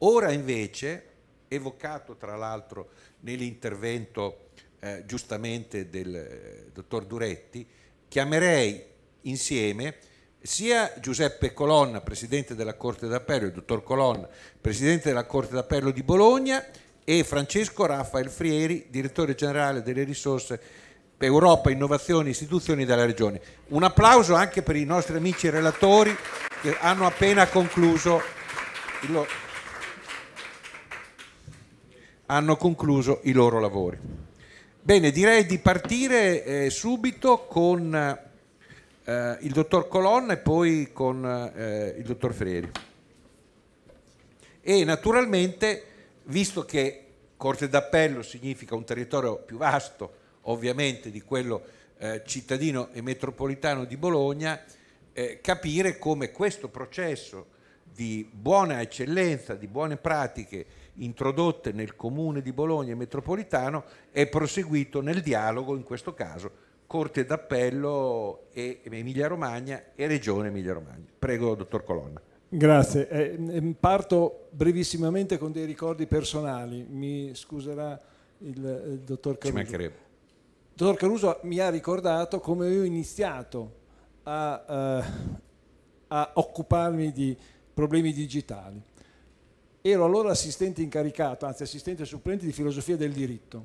Ora invece, evocato tra l'altro nell'intervento eh, giustamente del eh, dottor Duretti, chiamerei insieme sia Giuseppe Colonna, presidente della Corte d'Appello, il dottor Colonna, presidente della Corte d'Appello di Bologna, e Francesco Raffaele Frieri, direttore generale delle risorse Europa, innovazioni e istituzioni della Regione. Un applauso anche per i nostri amici relatori che hanno appena concluso il loro hanno concluso i loro lavori. Bene, direi di partire eh, subito con eh, il dottor Colonna e poi con eh, il dottor Freri. E naturalmente, visto che Corte d'Appello significa un territorio più vasto, ovviamente, di quello eh, cittadino e metropolitano di Bologna, eh, capire come questo processo di buona eccellenza, di buone pratiche, introdotte nel comune di Bologna metropolitano è proseguito nel dialogo, in questo caso, Corte d'Appello e Emilia Romagna e Regione Emilia Romagna. Prego, dottor Colonna. Grazie. Eh, mm, parto brevissimamente con dei ricordi personali. Mi scuserà il, il dottor Caruso. Ci mancherebbe. Il dottor Caruso mi ha ricordato come io ho iniziato a, uh, a occuparmi di problemi digitali. Ero allora assistente incaricato, anzi assistente supplente di filosofia del diritto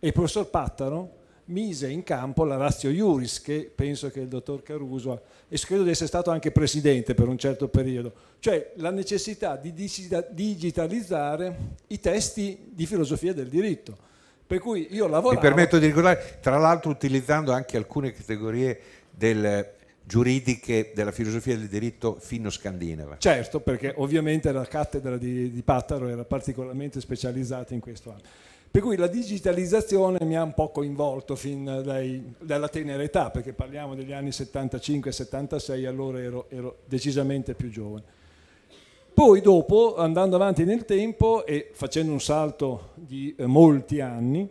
e il professor Pattaro mise in campo la ratio iuris che penso che il dottor Caruso ha, e credo di essere stato anche presidente per un certo periodo, cioè la necessità di digitalizzare i testi di filosofia del diritto. Per cui io lavoravo... Mi permetto di ricordare, tra l'altro utilizzando anche alcune categorie del giuridiche della filosofia del diritto fino-scandinava. Certo, perché ovviamente la cattedra di, di Pataro era particolarmente specializzata in questo anno. Per cui la digitalizzazione mi ha un po' coinvolto fin dai, dalla tenera età, perché parliamo degli anni 75-76, allora ero, ero, decisamente più giovane. Poi dopo, andando avanti nel tempo e facendo un salto di eh, molti anni,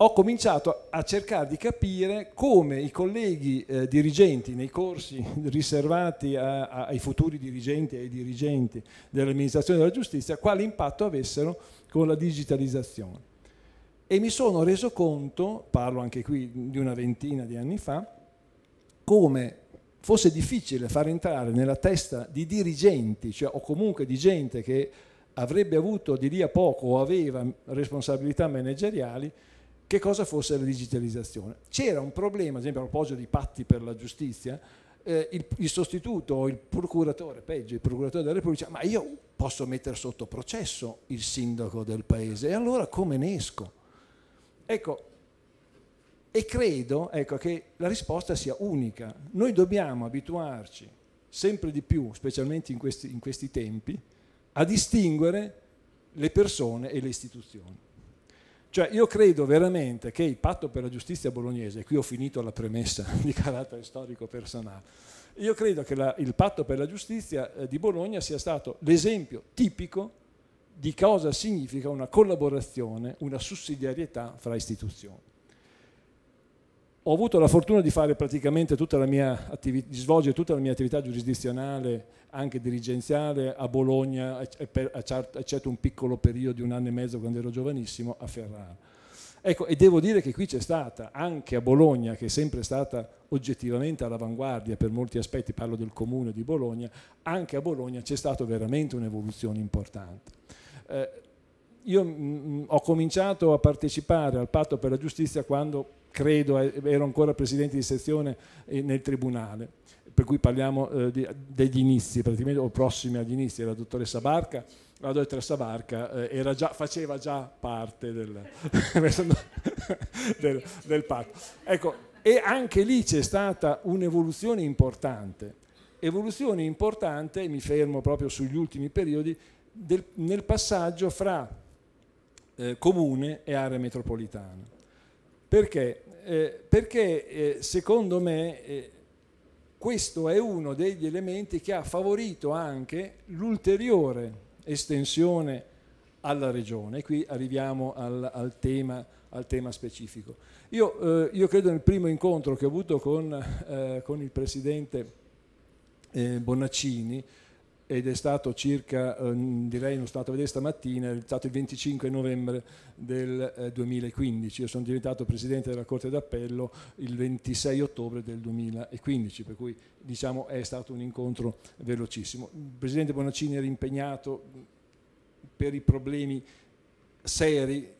ho cominciato a cercare di capire come i colleghi eh, dirigenti nei corsi riservati a, a, ai futuri dirigenti e ai dirigenti dell'amministrazione della giustizia, quale impatto avessero con la digitalizzazione. E mi sono reso conto, parlo anche qui di una ventina di anni fa, come fosse difficile far entrare nella testa di dirigenti, cioè, o comunque di gente che avrebbe avuto di lì a poco o aveva responsabilità manageriali, che cosa fosse la digitalizzazione. C'era un problema, ad esempio a proposito di patti per la giustizia, eh, il, il, sostituto, il procuratore, peggio, il procuratore della Repubblica, ma io posso mettere sotto processo il sindaco del paese e allora come ne esco? Ecco, e credo ecco, che la risposta sia unica. Noi dobbiamo abituarci sempre di più, specialmente in questi, in questi tempi, a distinguere le persone e le istituzioni. Cioè io credo veramente che il patto per la giustizia bolognese, e qui ho finito la premessa di carattere storico personale, io credo che la, il patto per la giustizia eh, di Bologna sia stato l'esempio tipico di cosa significa una collaborazione, una sussidiarietà fra istituzioni ho avuto la fortuna di, fare praticamente tutta la mia attività, di svolgere tutta la mia attività giurisdizionale, anche dirigenziale, a Bologna, eccetto un piccolo periodo di un anno e mezzo quando ero giovanissimo, a Ferrara. Ecco, e devo dire che qui c'è stata, anche a Bologna, che è sempre stata oggettivamente all'avanguardia per molti aspetti, parlo del comune di Bologna, anche a Bologna c'è stata veramente un'evoluzione importante. Eh, io mh, mm, mm, ho cominciato a partecipare al patto per la giustizia quando credo eh, ero ancora presidente di sezione eh, nel tribunale, per cui parliamo eh, degli inizi, praticamente o prossimi agli inizi, la dottoressa Barca, la dottoressa Barca già, faceva già parte del, del, del patto. Ecco, e anche lì c'è stata un'evoluzione importante, evoluzione importante, mi fermo proprio sugli ultimi periodi, del, nel passaggio fra eh, comune e area metropolitana perché? Eh, perché eh, secondo me eh, questo è uno degli elementi che ha favorito anche l'ulteriore estensione alla regione. E qui arriviamo al, al, tema, al tema, specifico. Io, eh, io, credo nel primo incontro che ho avuto con, eh, con il presidente eh, Bonaccini, ed è stato circa, ehm, direi, non sono andato a vedere stamattina, è stato il 25 novembre del 2015. Eh, Io sono diventato presidente della Corte d'Appello il 26 ottobre del 2015, per cui diciamo è stato un incontro velocissimo. Il presidente Bonaccini era impegnato per i problemi seri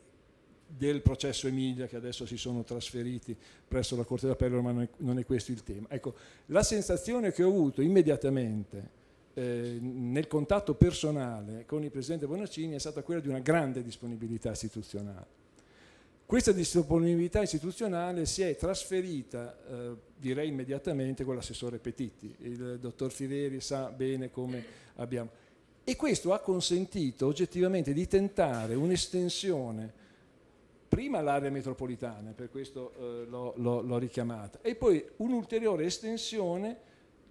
del processo Emilia che adesso si sono trasferiti presso la Corte d'Appello, ma non è, non è questo il tema. Ecco, la sensazione che ho avuto immediatamente eh, nel contatto personale con il presidente Bonaccini è stata quella di una grande disponibilità istituzionale. Questa disponibilità istituzionale si è trasferita, eh, direi immediatamente, con l'assessore Petitti. Il dottor Fiveri sa bene come abbiamo. E questo ha consentito oggettivamente di tentare un'estensione, prima all'area metropolitana, per questo eh, l'ho richiamata, e poi un'ulteriore estensione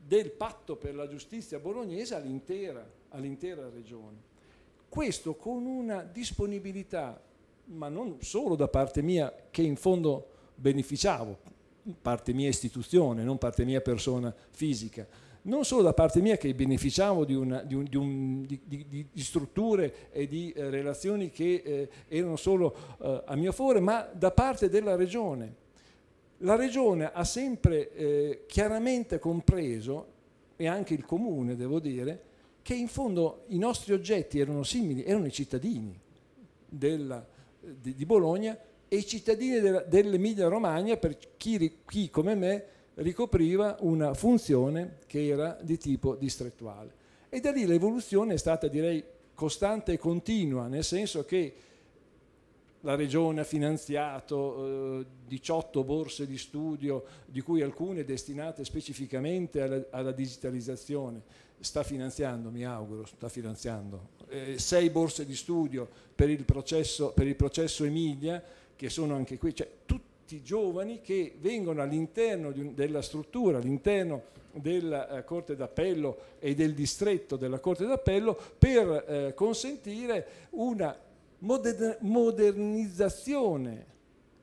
del patto per la giustizia bolognese all'intera, all'intera regione. Questo con una disponibilità, ma non solo da parte mia, che in fondo beneficiavo, parte mia istituzione, non parte mia persona fisica, non solo da parte mia che beneficiavo di, una, di, un, di, un, di strutture e di eh, relazioni che eh, erano solo eh, a mio favore, ma da parte della regione la Regione ha sempre eh, chiaramente compreso, e anche il Comune devo dire, che in fondo i nostri oggetti erano simili, erano i cittadini della, di, di, Bologna e i cittadini dell'Emilia Romagna per chi, chi come me ricopriva una funzione che era di tipo distrettuale. E da lì l'evoluzione è stata direi costante e continua, nel senso che la Regione ha finanziato eh, 18 borse di studio, di cui alcune destinate specificamente alla, alla digitalizzazione. Sta finanziando, mi auguro, sta finanziando. Eh, sei borse di studio per il, processo, per il processo Emilia, che sono anche qui, cioè tutti giovani che vengono all'interno della struttura, all'interno della eh, Corte d'Appello e del distretto della Corte d'Appello per eh, consentire una Moder modernizzazione.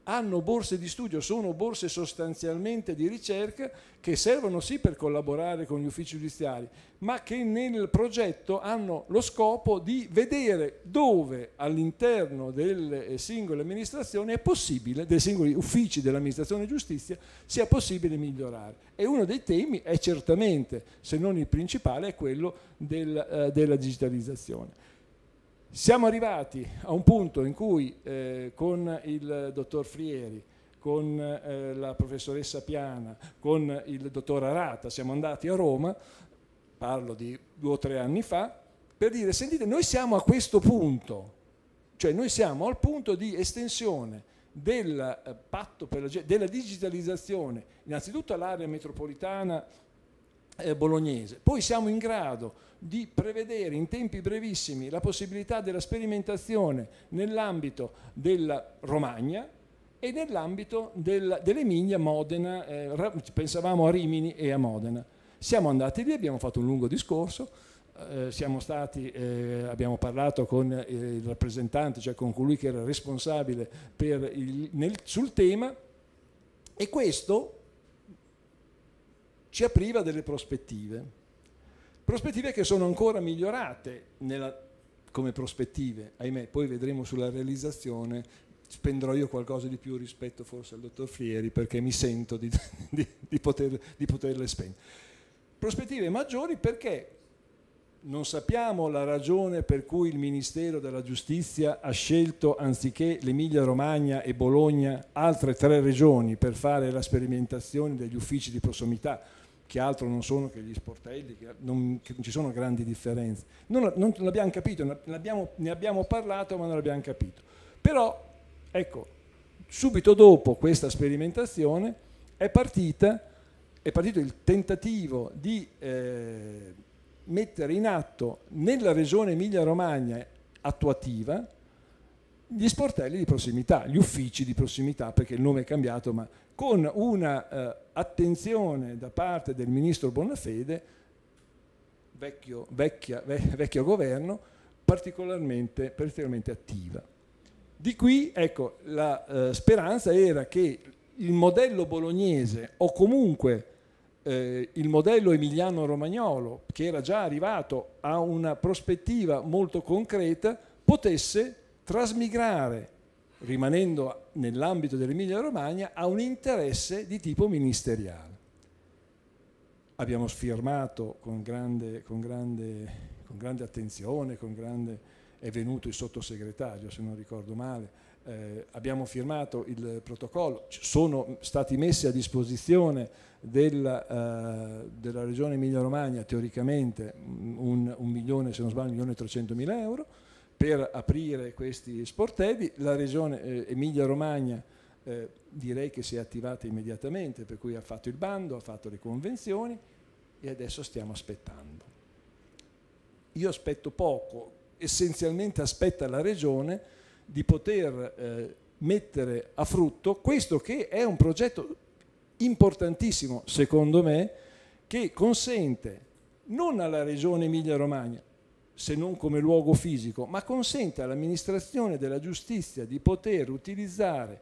Hanno borse di studio, sono borse sostanzialmente di ricerca che servono sì per collaborare con gli uffici giudiziari, ma che nel progetto hanno lo scopo di vedere dove all'interno delle eh, singole amministrazioni è possibile, dei singoli uffici dell'amministrazione giustizia, sia possibile migliorare. E uno dei temi è certamente, se non il principale, è quello del, eh, della digitalizzazione. Siamo arrivati a un punto in cui eh, con il dottor Frieri, con eh, la professoressa Piana, con il dottor Arata, siamo andati a Roma, parlo di due o tre anni fa, per dire sentite noi siamo a questo punto, cioè noi siamo al punto di estensione del eh, patto per la, della digitalizzazione, innanzitutto all'area metropolitana eh, bolognese. Poi siamo in grado di prevedere in tempi brevissimi la possibilità della sperimentazione nell'ambito della Romagna e nell'ambito dell'Emilia, Modena, eh, pensavamo a Rimini e a Modena. Siamo andati lì, abbiamo fatto un lungo discorso, eh, stati, eh, abbiamo parlato con eh, il rappresentante, cioè con colui che era responsabile il, nel, sul tema e questo ci apriva delle prospettive, prospettive che sono ancora migliorate nella, come prospettive, ahimè, poi vedremo sulla realizzazione, spenderò io qualcosa di più rispetto forse al dottor Frieri perché mi sento di, di, di, poter, di poterle spendere. Prospettive maggiori perché non sappiamo la ragione per cui il Ministero della Giustizia ha scelto, anziché l'Emilia-Romagna e Bologna, altre tre regioni per fare la sperimentazione degli uffici di prossimità che altro non sono che gli sportelli, che non, che non ci sono grandi differenze. Non, non l'abbiamo capito, ne abbiamo, ne abbiamo parlato ma non l'abbiamo capito. Però, ecco, subito dopo questa sperimentazione è, partita, è partito il tentativo di eh, mettere in atto nella regione Emilia-Romagna attuativa, gli sportelli di prossimità, gli uffici di prossimità, perché il nome è cambiato, ma con un'attenzione eh, da parte del ministro Bonafede, vecchio, vecchia, vecchio governo, particolarmente, particolarmente, attiva. Di qui, ecco, la eh, speranza era che il modello bolognese o comunque eh, il modello emiliano-romagnolo, che era già arrivato a una prospettiva molto concreta, potesse trasmigrare, rimanendo nell'ambito dell'Emilia Romagna, a un interesse di tipo ministeriale. Abbiamo firmato con grande, con grande, con grande attenzione, con grande, è venuto il sottosegretario se non ricordo male, eh, abbiamo firmato il protocollo, sono stati messi a disposizione della, eh, della regione Emilia Romagna teoricamente un, un milione, se non sbaglio, un milione e trecentomila euro, per aprire questi sportelli. La regione eh, Emilia-Romagna eh, direi che si è attivata immediatamente, per cui ha fatto il bando, ha fatto le convenzioni e adesso stiamo aspettando. Io aspetto poco, essenzialmente aspetta la Regione di poter eh, mettere a frutto questo che è un progetto importantissimo, secondo me, che consente non alla Regione Emilia-Romagna, se non come luogo fisico, ma consente all'amministrazione della giustizia di poter utilizzare,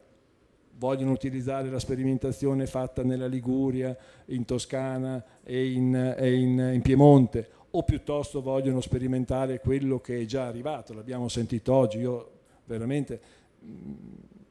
vogliono utilizzare la sperimentazione fatta nella Liguria, in Toscana e in, e in, in Piemonte, o piuttosto vogliono sperimentare quello che è già arrivato, l'abbiamo sentito oggi, io veramente mm,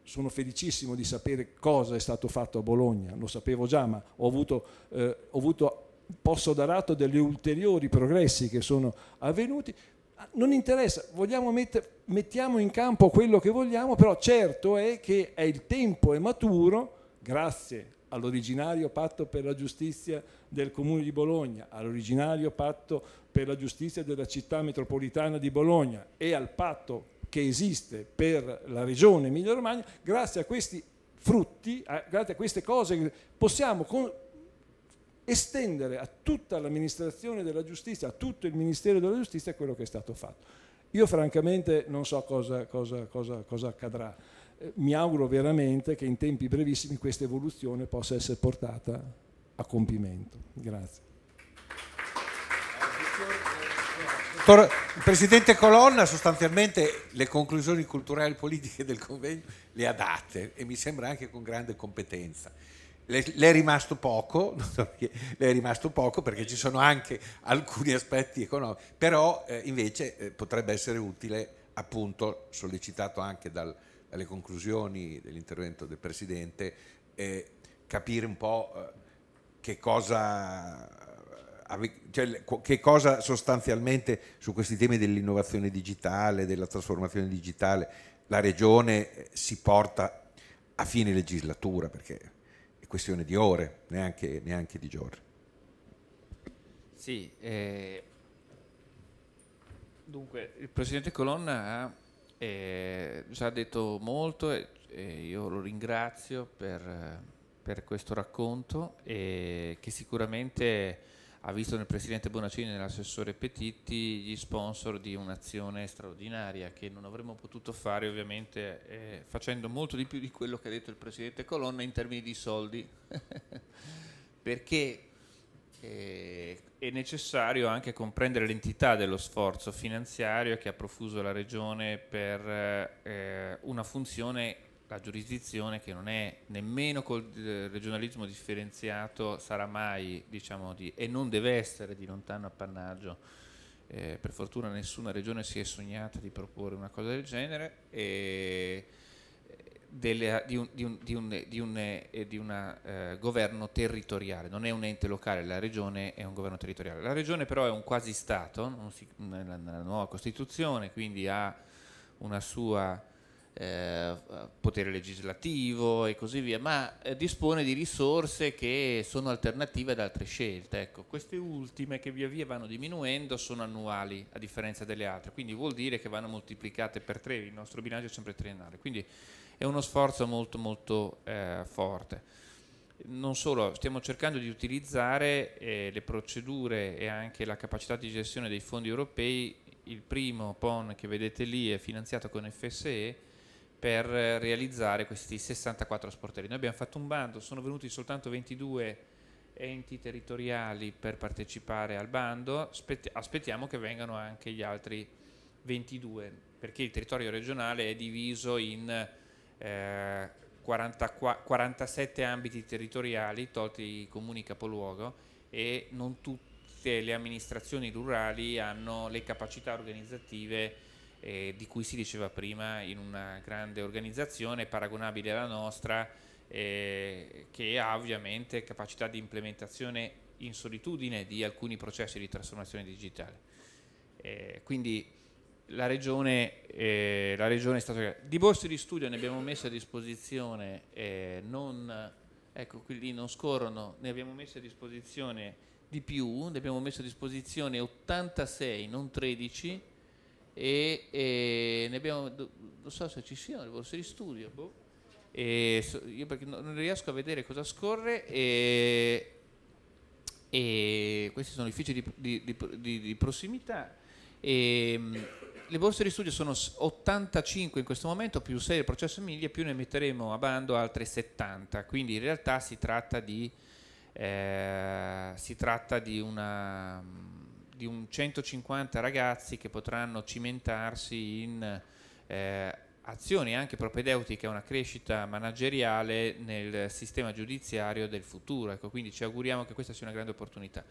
sono felicissimo di sapere cosa è stato fatto a Bologna, lo sapevo già, ma ho avuto, eh, ho avuto posso dare atto degli ulteriori progressi che sono avvenuti, ah, non interessa, mette, mettiamo in campo quello che vogliamo, però certo è che è il tempo è maturo, grazie all'originario patto per la giustizia del Comune di Bologna, all'originario patto per la giustizia della città metropolitana di Bologna e al patto che esiste per la regione Emilia-Romagna, grazie a questi frutti, grazie a queste cose possiamo estendere a tutta l'amministrazione della giustizia, a tutto il Ministero della giustizia quello che è stato fatto. Io francamente non so cosa, cosa, cosa, cosa accadrà. Eh, mi auguro veramente che in tempi brevissimi questa evoluzione possa essere portata a compimento. Grazie. Il Presidente Colonna sostanzialmente le conclusioni culturali e politiche del convegno le ha date e mi sembra anche con grande competenza le, le, è rimasto poco, le è rimasto poco perché ci sono anche alcuni aspetti economici, però eh, invece eh, potrebbe essere utile, appunto, sollecitato anche dal, dalle conclusioni dell'intervento del Presidente, eh, capire un po' eh, che cosa, eh, cioè, che cosa sostanzialmente su questi temi dell'innovazione digitale, della trasformazione digitale, la Regione eh, si porta a fine legislatura, perché questione di ore, neanche, neanche di giorni. Sì, eh, dunque il Presidente Colonna ha eh, già detto molto e, e io lo ringrazio per, per questo racconto e che sicuramente ha visto nel presidente Bonaccini e nell'assessore Petitti gli sponsor di un'azione straordinaria che non avremmo potuto fare ovviamente eh, facendo molto di più di quello che ha detto il presidente Colonna in termini di soldi, perché eh, è necessario anche comprendere l'entità dello sforzo finanziario che ha profuso la Regione per eh, una funzione la giurisdizione che non è nemmeno col eh, regionalismo differenziato sarà mai, diciamo, di, e non deve essere di lontano appannaggio. Eh, per fortuna nessuna regione si è sognata di proporre una cosa del genere e eh, delle, di un, di un, di un, di un eh, una, eh, governo territoriale, non è un ente locale, la regione è un governo territoriale. La regione però è un quasi Stato, nella, nella nuova Costituzione, quindi ha una sua eh, potere legislativo e così via, ma eh, dispone di risorse che sono alternative ad altre scelte. Ecco, queste ultime che via via vanno diminuendo sono annuali a differenza delle altre, quindi vuol dire che vanno moltiplicate per tre, il nostro bilancio è sempre triennale, quindi è uno sforzo molto molto eh, forte. Non solo, stiamo cercando di utilizzare eh, le procedure e anche la capacità di gestione dei fondi europei. Il primo PON che vedete lì è finanziato con FSE, per realizzare questi 64 sportelli. Noi abbiamo fatto un bando, sono venuti soltanto 22 enti territoriali per partecipare al bando, aspettiamo che vengano anche gli altri 22, perché il territorio regionale è diviso in eh, 40, 47 ambiti territoriali, tolti i comuni capoluogo, e non tutte le amministrazioni rurali hanno le capacità organizzative eh, di cui si diceva prima in una grande organizzazione paragonabile alla nostra eh, che ha ovviamente capacità di implementazione in solitudine di alcuni processi di trasformazione digitale. Eh, quindi la regione, eh, la regione, è stata... Di borse di studio ne abbiamo messe a disposizione, eh, non, ecco qui lì non scorrono, ne abbiamo messe a disposizione di più, ne abbiamo messe a disposizione 86, non 13, e, e ne abbiamo, non so se ci siano le borse di studio, boh. so, io perché non, non riesco a vedere cosa scorre e, e questi sono gli uffici di, di, di, di prossimità. E, ehm, le borse di studio sono 85 in questo momento, più 6 del processo Miglia, più ne metteremo a bando altre 70, quindi in realtà si tratta di, eh, si tratta di una di un 150 ragazzi che potranno cimentarsi in eh, azioni anche propedeutiche a una crescita manageriale nel sistema giudiziario del futuro. Ecco, quindi ci auguriamo che questa sia una grande opportunità.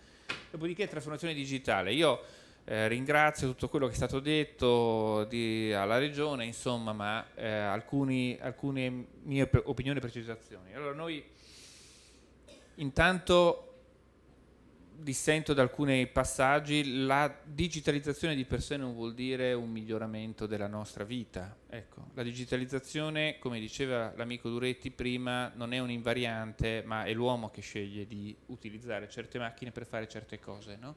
Dopodiché trasformazione digitale. Io eh, ringrazio tutto quello che è stato detto di, alla Regione, insomma, ma eh, alcuni, alcune mie opinioni e precisazioni. Allora, noi intanto dissento da alcuni passaggi, la digitalizzazione di per sé non vuol dire un miglioramento della nostra vita. Ecco, la digitalizzazione, come diceva l'amico Duretti prima, non è un invariante, ma è l'uomo che sceglie di utilizzare certe macchine per fare certe cose. No?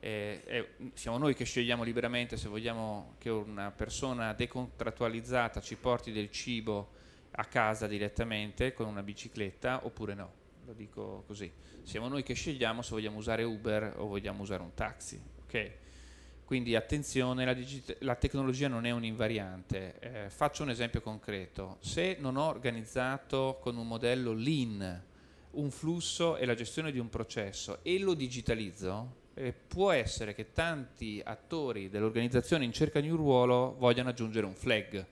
Eh, eh, siamo noi che scegliamo liberamente se vogliamo che una persona decontrattualizzata ci porti del cibo a casa direttamente con una bicicletta oppure no lo dico così, siamo noi che scegliamo se vogliamo usare Uber o vogliamo usare un taxi, ok? Quindi attenzione, la, la tecnologia non è un invariante. Eh, faccio un esempio concreto. Se non ho organizzato con un modello lean un flusso e la gestione di un processo e lo digitalizzo, eh, può essere che tanti attori dell'organizzazione in cerca di un ruolo vogliano aggiungere un flag.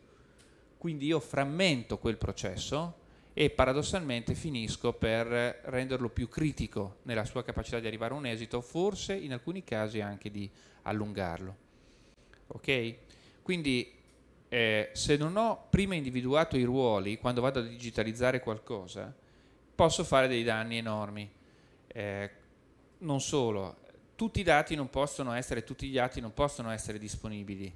Quindi io frammento quel processo e paradossalmente finisco per renderlo più critico nella sua capacità di arrivare a un esito, forse in alcuni casi anche di allungarlo. Ok? Quindi eh, se non ho prima individuato i ruoli quando vado a digitalizzare qualcosa, posso fare dei danni enormi. Eh, non solo, tutti i dati non possono essere, tutti gli atti non possono essere disponibili.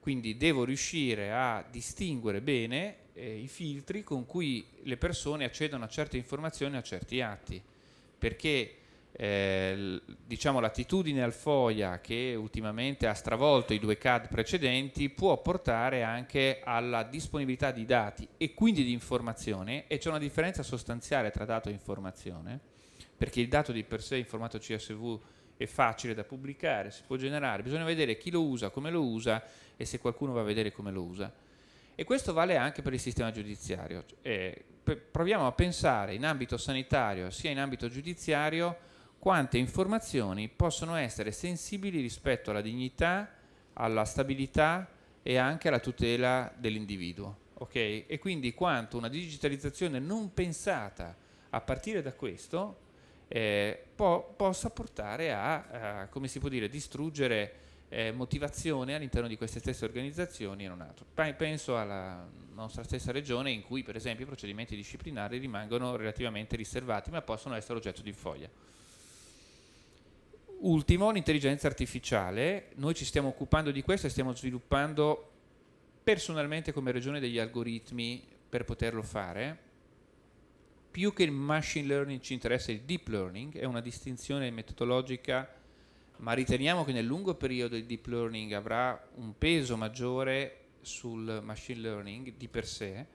Quindi devo riuscire a distinguere bene eh, i filtri con cui le persone accedono a certe informazioni, a certi atti, perché eh, diciamo, l'attitudine al FOIA che ultimamente ha stravolto i due CAD precedenti può portare anche alla disponibilità di dati e quindi di informazione e c'è una differenza sostanziale tra dato e informazione perché il dato di per sé in formato CSV è facile da pubblicare, si può generare, bisogna vedere chi lo usa, come lo usa e se qualcuno va a vedere come lo usa e questo vale anche per il sistema giudiziario. Cioè, eh, proviamo a pensare in ambito sanitario sia in ambito giudiziario quante informazioni possono essere sensibili rispetto alla dignità, alla stabilità e anche alla tutela dell'individuo. Okay? E quindi quanto una digitalizzazione non pensata a partire da questo eh, po possa portare a, a, come si può dire, distruggere eh, motivazione all'interno di queste stesse organizzazioni e non altro. Penso alla nostra stessa regione in cui per esempio i procedimenti disciplinari rimangono relativamente riservati ma possono essere oggetto di foglia. Ultimo, l'intelligenza artificiale, noi ci stiamo occupando di questo e stiamo sviluppando personalmente come regione degli algoritmi per poterlo fare, più che il machine learning ci interessa il deep learning, è una distinzione metodologica ma riteniamo che nel lungo periodo il deep learning avrà un peso maggiore sul machine learning di per sé,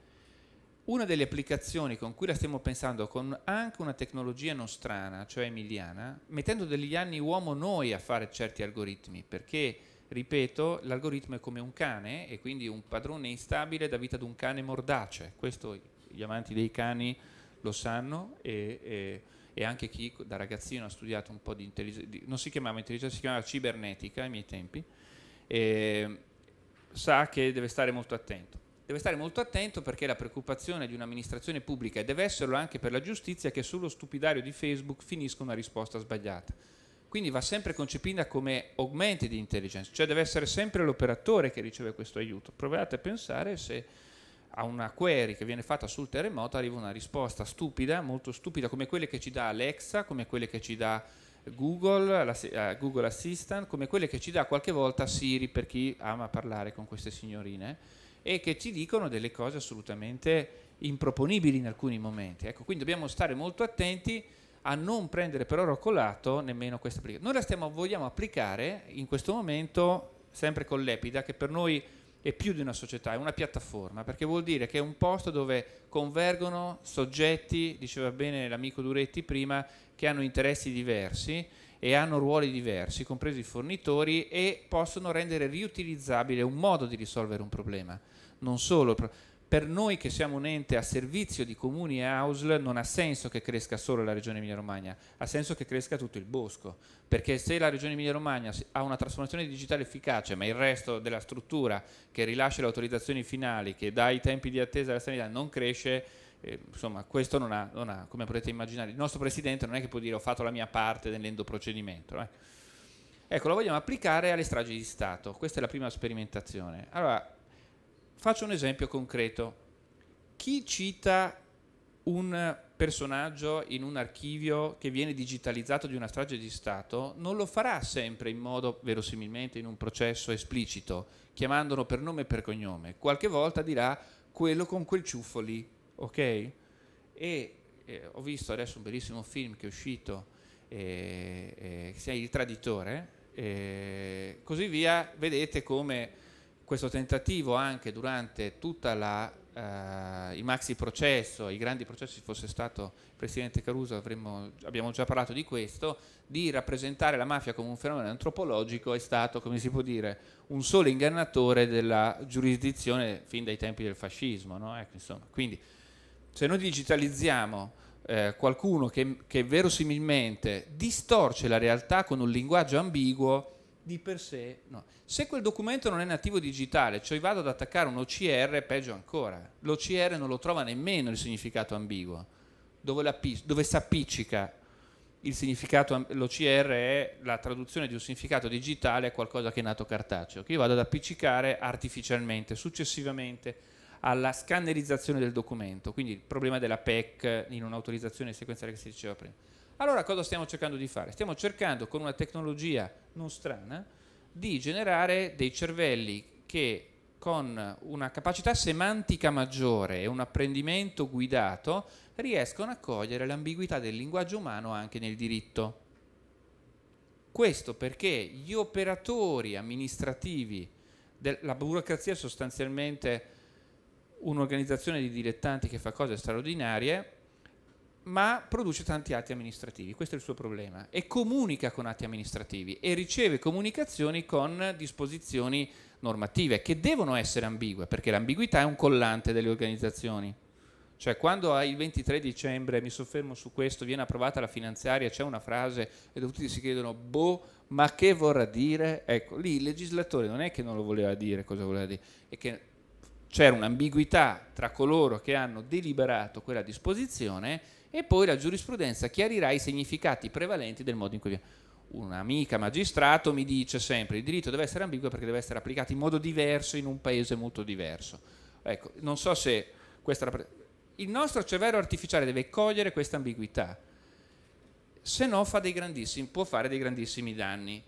una delle applicazioni con cui la stiamo pensando con anche una tecnologia nostrana, cioè emiliana, mettendo degli anni uomo noi a fare certi algoritmi, perché ripeto, l'algoritmo è come un cane e quindi un padrone instabile dà vita ad un cane mordace, questo gli amanti dei cani lo sanno e, e e anche chi da ragazzino ha studiato un po' di intelligenza, non si chiamava intelligenza, si chiamava cibernetica ai miei tempi, sa che deve stare molto attento. Deve stare molto attento perché la preoccupazione di un'amministrazione pubblica, e deve esserlo anche per la giustizia, è che sullo stupidario di Facebook finisca una risposta sbagliata. Quindi va sempre concepita come augmented intelligence, cioè deve essere sempre l'operatore che riceve questo aiuto. Provate a pensare se a una query che viene fatta sul terremoto arriva una risposta stupida, molto stupida, come quelle che ci dà Alexa, come quelle che ci dà Google, eh, Google Assistant, come quelle che ci dà qualche volta Siri per chi ama parlare con queste signorine e che ci dicono delle cose assolutamente improponibili in alcuni momenti. Ecco, quindi dobbiamo stare molto attenti a non prendere per oro colato nemmeno questa applicazione. Noi la stiamo, vogliamo applicare in questo momento sempre con l'EPIDA, che per noi è più di una società, è una piattaforma, perché vuol dire che è un posto dove convergono soggetti, diceva bene l'amico Duretti prima, che hanno interessi diversi e hanno ruoli diversi, compresi i fornitori, e possono rendere riutilizzabile un modo di risolvere un problema. Non solo, per noi che siamo un ente a servizio di comuni e AUSL non ha senso che cresca solo la regione Emilia-Romagna, ha senso che cresca tutto il bosco, perché se la regione Emilia-Romagna ha una trasformazione digitale efficace, ma il resto della struttura che rilascia le autorizzazioni finali, che dà i tempi di attesa alla sanità, non cresce, eh, insomma questo non ha, non ha, come potete immaginare, il nostro Presidente non è che può dire ho fatto la mia parte nell'endoprocedimento. Eh. Ecco, lo vogliamo applicare alle stragi di Stato, questa è la prima sperimentazione. Allora, Faccio un esempio concreto. Chi cita un personaggio in un archivio che viene digitalizzato di una strage di Stato non lo farà sempre in modo verosimilmente in un processo esplicito, chiamandolo per nome e per cognome. Qualche volta dirà quello con quel ciuffo lì, ok? E eh, ho visto adesso un bellissimo film che è uscito, eh, eh, che si chiama Il Traditore, eh, così via, vedete come questo tentativo anche durante tutto eh, il maxi processo, i grandi processi, fosse stato il Presidente Caruso avremmo, abbiamo già parlato di questo, di rappresentare la mafia come un fenomeno antropologico è stato, come si può dire, un solo ingannatore della giurisdizione fin dai tempi del fascismo. No? Ecco, Quindi se noi digitalizziamo eh, qualcuno che, che verosimilmente distorce la realtà con un linguaggio ambiguo, di per sé no. Se quel documento non è nativo digitale, cioè vado ad attaccare un OCR, peggio ancora. L'OCR non lo trova nemmeno il significato ambiguo, dove, dove si appiccica il significato, l'OCR è la traduzione di un significato digitale a qualcosa che è nato cartaceo, che io vado ad appiccicare artificialmente, successivamente alla scannerizzazione del documento, quindi il problema della PEC in un'autorizzazione sequenziale che si diceva prima. Allora cosa stiamo cercando di fare? Stiamo cercando con una tecnologia non strana di generare dei cervelli che con una capacità semantica maggiore e un apprendimento guidato riescono a cogliere l'ambiguità del linguaggio umano anche nel diritto. Questo perché gli operatori amministrativi, del, la burocrazia è sostanzialmente un'organizzazione di dilettanti che fa cose straordinarie, ma produce tanti atti amministrativi, questo è il suo problema, e comunica con atti amministrativi e riceve comunicazioni con disposizioni normative che devono essere ambigue, perché l'ambiguità è un collante delle organizzazioni. Cioè quando il 23 dicembre, mi soffermo su questo, viene approvata la finanziaria, c'è una frase e tutti si chiedono, boh, ma che vorrà dire? Ecco, lì il legislatore non è che non lo voleva dire, cosa voleva dire, è che c'era un'ambiguità tra coloro che hanno deliberato quella disposizione e poi la giurisprudenza chiarirà i significati prevalenti del modo in cui viene. Un'amica magistrato mi dice sempre il diritto deve essere ambiguo perché deve essere applicato in modo diverso in un paese molto diverso. Ecco, non so se questa il nostro cervello artificiale deve cogliere questa ambiguità, se no fa può fare dei grandissimi danni.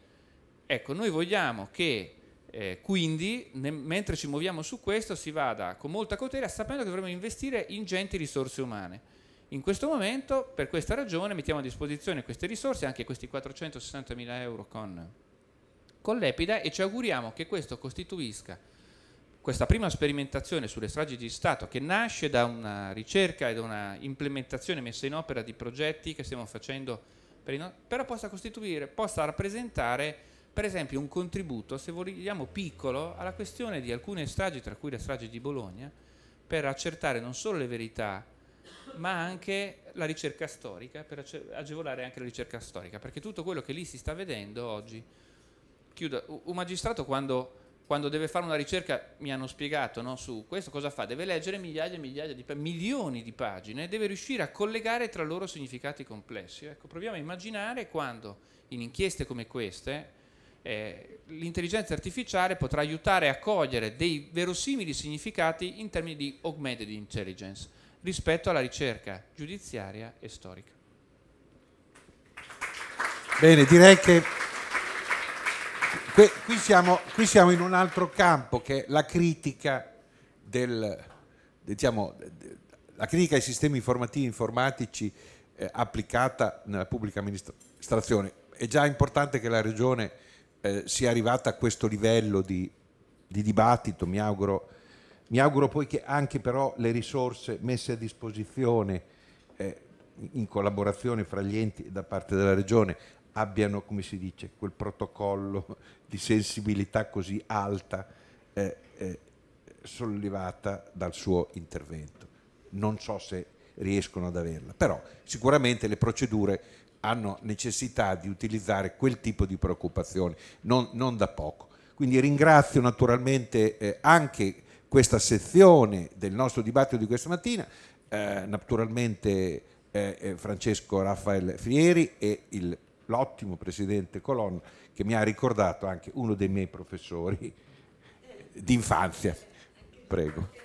Ecco, noi vogliamo che eh, quindi, ne, mentre ci muoviamo su questo, si vada con molta cautela, sapendo che dovremmo investire ingenti risorse umane. In questo momento, per questa ragione, mettiamo a disposizione queste risorse, anche questi 460.000 euro con, con l'EPIDA e ci auguriamo che questo costituisca questa prima sperimentazione sulle stragi di Stato che nasce da una ricerca e da una implementazione messa in opera di progetti che stiamo facendo, per il no- però possa costituire, possa rappresentare per esempio un contributo, se vogliamo piccolo, alla questione di alcune stragi, tra cui la strage di Bologna, per accertare non solo le verità ma anche la ricerca storica, per agevolare anche la ricerca storica, perché tutto quello che lì si sta vedendo oggi, chiudo, un magistrato quando, quando deve fare una ricerca, mi hanno spiegato no, su questo cosa fa, deve leggere migliaia e migliaia di pagine, milioni di pagine, deve riuscire a collegare tra loro significati complessi. Ecco, proviamo a immaginare quando in inchieste come queste, eh, l'intelligenza artificiale potrà aiutare a cogliere dei verosimili significati in termini di augmented intelligence rispetto alla ricerca giudiziaria e storica. Bene, direi che qui siamo, qui siamo in un altro campo che è la critica, del, diciamo, la critica ai sistemi informativi informatici eh, applicata nella pubblica amministrazione. È già importante che la Regione eh, sia arrivata a questo livello di, di dibattito, mi auguro mi auguro poi che anche però le risorse messe a disposizione eh, in collaborazione fra gli enti e da parte della Regione abbiano, come si dice, quel protocollo di sensibilità così alta eh, eh, sollevata dal suo intervento. Non so se riescono ad averla, però sicuramente le procedure hanno necessità di utilizzare quel tipo di preoccupazioni, non, non da poco. Quindi ringrazio naturalmente eh, anche questa sezione del nostro dibattito di questa mattina, eh, naturalmente eh, eh, Francesco Raffaele Frieri e il, l'ottimo presidente Colonna che mi ha ricordato anche uno dei miei professori d'infanzia. Prego.